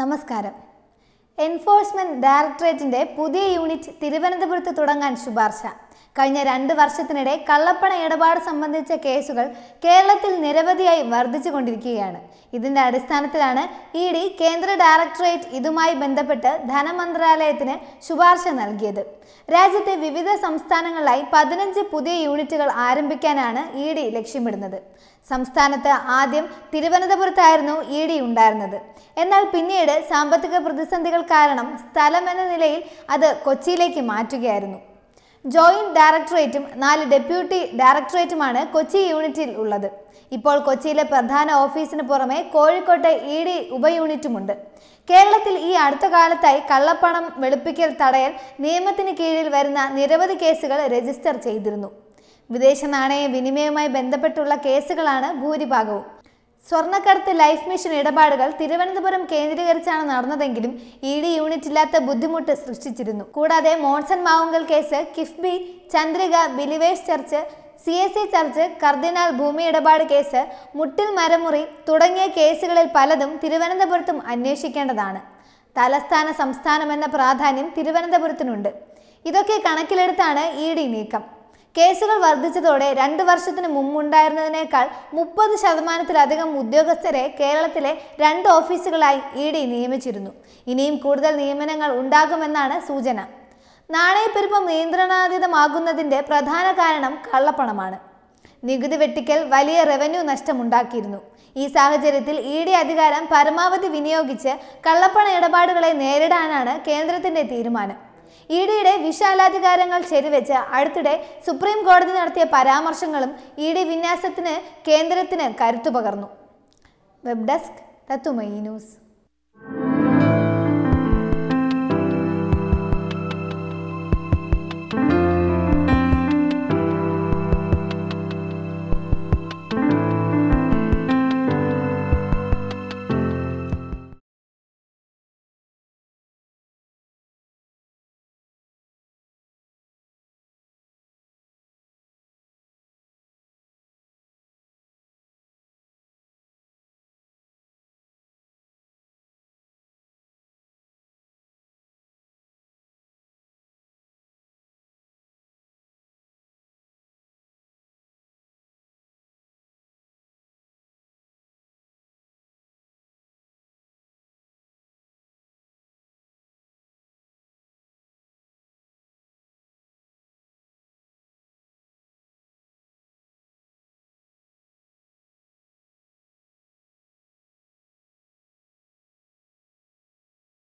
നമസ്കാരം എൻഫോഴ്സ്മെന്റ് ഡയറക്ടറേറ്റിന്റെ പുതിയ യൂണിറ്റ് തിരുവനന്തപുരത്ത് തുടങ്ങാൻ ശുപാർശ കഴിഞ്ഞ രണ്ട് വർഷത്തിനിടെ കള്ളപ്പണ ഇടപാട് സംബന്ധിച്ച കേസുകൾ കേരളത്തിൽ നിരവധിയായി വർദ്ധിച്ചു കൊണ്ടിരിക്കുകയാണ് ഇതിന്റെ അടിസ്ഥാനത്തിലാണ് ഇ ഡി കേന്ദ്ര ഡയറക്ടറേറ്റ് ഇതുമായി ബന്ധപ്പെട്ട് ധനമന്ത്രാലയത്തിന് ശുപാർശ നൽകിയത് രാജ്യത്തെ വിവിധ സംസ്ഥാനങ്ങളിലായി പതിനഞ്ച് പുതിയ യൂണിറ്റുകൾ ആരംഭിക്കാനാണ് ഇ ഡി ലക്ഷ്യമിടുന്നത് സംസ്ഥാനത്ത് ആദ്യം തിരുവനന്തപുരത്തായിരുന്നു ഇ ഡി ഉണ്ടായിരുന്നത് എന്നാൽ പിന്നീട് സാമ്പത്തിക പ്രതിസന്ധികൾ കാരണം സ്ഥലം എന്ന നിലയിൽ അത് കൊച്ചിയിലേക്ക് മാറ്റുകയായിരുന്നു ജോയിന്റ് ഡയറക്ടറേറ്റും നാല് ഡെപ്യൂട്ടി ഡയറക്ടറേറ്റുമാണ് കൊച്ചി യൂണിറ്റിൽ ഉള്ളത് ഇപ്പോൾ കൊച്ചിയിലെ പ്രധാന ഓഫീസിന് പുറമെ കോഴിക്കോട്ടെ ഇ ഡി ഉപയൂണിറ്റുമുണ്ട് കേരളത്തിൽ ഈ അടുത്ത കാലത്തായി കള്ളപ്പണം വെളുപ്പിക്കൽ തടയൽ നിയമത്തിന് കീഴിൽ വരുന്ന നിരവധി കേസുകൾ രജിസ്റ്റർ ചെയ്തിരുന്നു വിദേശ നാണയ വിനിമയവുമായി ബന്ധപ്പെട്ടുള്ള കേസുകളാണ് ഭൂരിഭാഗവും സ്വർണ്ണക്കടത്ത് ലൈഫ് മിഷൻ ഇടപാടുകൾ തിരുവനന്തപുരം കേന്ദ്രീകരിച്ചാണ് നടന്നതെങ്കിലും ഇ ഡി യൂണിറ്റ് ഇല്ലാത്ത ബുദ്ധിമുട്ട് സൃഷ്ടിച്ചിരുന്നു കൂടാതെ Monson Mavunkal case KIIFB Chandrika believers church C S C church cardinal ഭൂമി ഇടപാട് കേസ് മുട്ടിൽ മരമുറി തുടങ്ങിയ കേസുകളിൽ പലതും തിരുവനന്തപുരത്തും അന്വേഷിക്കേണ്ടതാണ് തലസ്ഥാന സംസ്ഥാനമെന്ന പ്രാധാന്യം തിരുവനന്തപുരത്തിനുണ്ട് ഇതൊക്കെ കണക്കിലെടുത്താണ് ഇ ഡി നീക്കം കേസുകൾ വർദ്ധിച്ചതോടെ രണ്ട് വർഷത്തിന് മുമ്പുണ്ടായിരുന്നതിനേക്കാൾ മുപ്പത് ശതമാനത്തിലധികം ഉദ്യോഗസ്ഥരെ കേരളത്തിലെ രണ്ട് ഓഫീസുകളായി ഇ ഡി നിയമിച്ചിരുന്നു ഇനിയും കൂടുതൽ നിയമനങ്ങൾ ഉണ്ടാകുമെന്നാണ് സൂചന നാണയപ്പെരുപ്പം നിയന്ത്രണാതീതമാകുന്നതിൻ്റെ പ്രധാന കാരണം കള്ളപ്പണമാണ് നികുതി വെട്ടിക്കൽ വലിയ റവന്യൂ നഷ്ടമുണ്ടാക്കിയിരുന്നു ഈ സാഹചര്യത്തിൽ ഇ ഡി അധികാരം പരമാവധി വിനിയോഗിച്ച് കള്ളപ്പണ ഇടപാടുകളെ നേരിടാനാണ് കേന്ദ്രത്തിന്റെ തീരുമാനം ഇ ഡിയുടെ വിശാലാധികാരങ്ങൾ ശരിവെച്ച് അടുത്തിടെ സുപ്രീം കോടതി നടത്തിയ പരാമർശങ്ങളും ഇ ഡി വിന്യാസത്തിന് കേന്ദ്രത്തിന് കരുത്തു പകർന്നു വെബ് ഡെസ്ക് തത്തുമൈ ന്യൂസ്